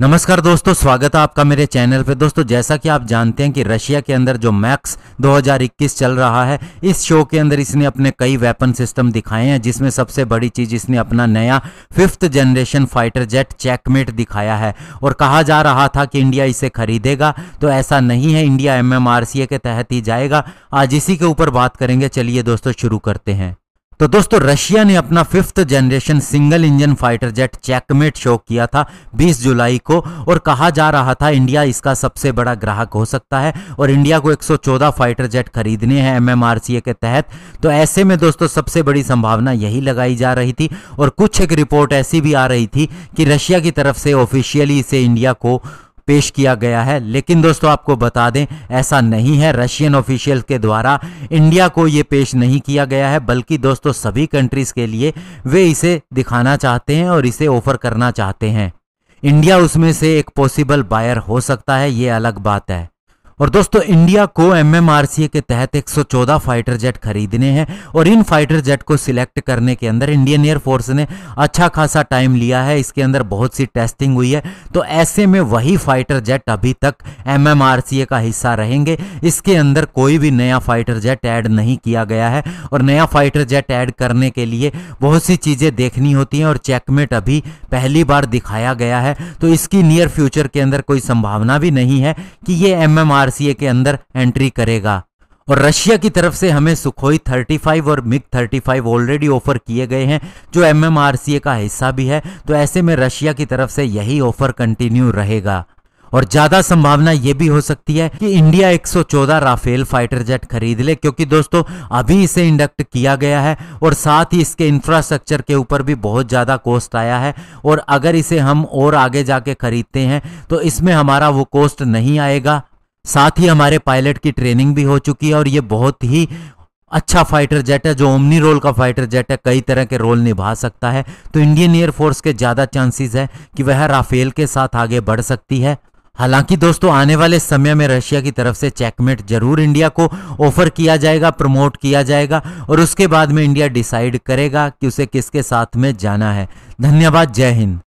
नमस्कार दोस्तों स्वागत है आपका मेरे चैनल पे दोस्तों जैसा कि आप जानते हैं कि रशिया के अंदर जो मैक्स 2021 चल रहा है इस शो के अंदर इसने अपने कई वेपन सिस्टम दिखाए हैं जिसमें सबसे बड़ी चीज इसने अपना नया fifth generation fighter jet checkmate दिखाया है और कहा जा रहा था कि इंडिया इसे खरीदेगा तो ऐसा नहीं है इंडिया एम के तहत ही जाएगा आज इसी के ऊपर बात करेंगे चलिए दोस्तों शुरू करते हैं तो दोस्तों रशिया ने अपना fifth generation single engine fighter jet checkmate show किया था 20 जुलाई को और कहा जा रहा था इंडिया इसका सबसे बड़ा ग्राहक हो सकता है और इंडिया को 114 फाइटर जेट खरीदने हैं एमएमआरसीए के तहत तो ऐसे में दोस्तों सबसे बड़ी संभावना यही लगाई जा रही थी और कुछ एक रिपोर्ट ऐसी भी आ रही थी कि रशिया की तरफ से ऑफिशियली इसे इंडिया को पेश किया गया है लेकिन दोस्तों आपको बता दें ऐसा नहीं है रशियन ऑफिशियल के द्वारा इंडिया को ये पेश नहीं किया गया है बल्कि दोस्तों सभी कंट्रीज के लिए वे इसे दिखाना चाहते हैं और इसे ऑफर करना चाहते हैं इंडिया उसमें से एक पॉसिबल बायर हो सकता है ये अलग बात है और दोस्तों इंडिया को एम के तहत 114 फाइटर जेट खरीदने हैं और इन फाइटर जेट को सिलेक्ट करने के अंदर इंडियन एयरफोर्स ने अच्छा खासा टाइम लिया है इसके अंदर बहुत सी टेस्टिंग हुई है तो ऐसे में वही फाइटर जेट अभी तक एम का हिस्सा रहेंगे इसके अंदर कोई भी नया फाइटर जेट ऐड नहीं किया गया है और नया फाइटर जेट ऐड करने के लिए बहुत सी चीज़ें देखनी होती हैं और चेकमेट अभी पहली बार दिखाया गया है तो इसकी नियर फ्यूचर के अंदर कोई संभावना भी नहीं है कि ये एम आरसीए के अंदर एंट्री करेगा और रशिया की तरफ से हमें सुखोई 35 और मिग 35 ऑलरेडी ऑफर किए गए हैं जो एम का हिस्सा भी है तो ऐसे में रशिया की तरफ से यही ऑफर कंटिन्यू रहेगा और ज्यादा संभावना यह भी हो सकती है कि इंडिया 114 राफेल फाइटर जेट खरीद ले क्योंकि दोस्तों अभी इसे इंडक्ट किया गया है और साथ ही इसके इंफ्रास्ट्रक्चर के ऊपर भी बहुत ज्यादा कॉस्ट आया है और अगर इसे हम और आगे जाके खरीदते हैं तो इसमें हमारा वो कॉस्ट नहीं आएगा साथ ही हमारे पायलट की ट्रेनिंग भी हो चुकी है और ये बहुत ही अच्छा फाइटर जेट है जो ओमनी रोल का फाइटर जेट है कई तरह के रोल निभा सकता है तो इंडियन एयरफोर्स के ज़्यादा चांसेस है कि वह राफेल के साथ आगे बढ़ सकती है हालांकि दोस्तों आने वाले समय में रशिया की तरफ से चेकमेट जरूर इंडिया को ऑफर किया जाएगा प्रमोट किया जाएगा और उसके बाद में इंडिया डिसाइड करेगा कि उसे किसके साथ में जाना है धन्यवाद जय हिंद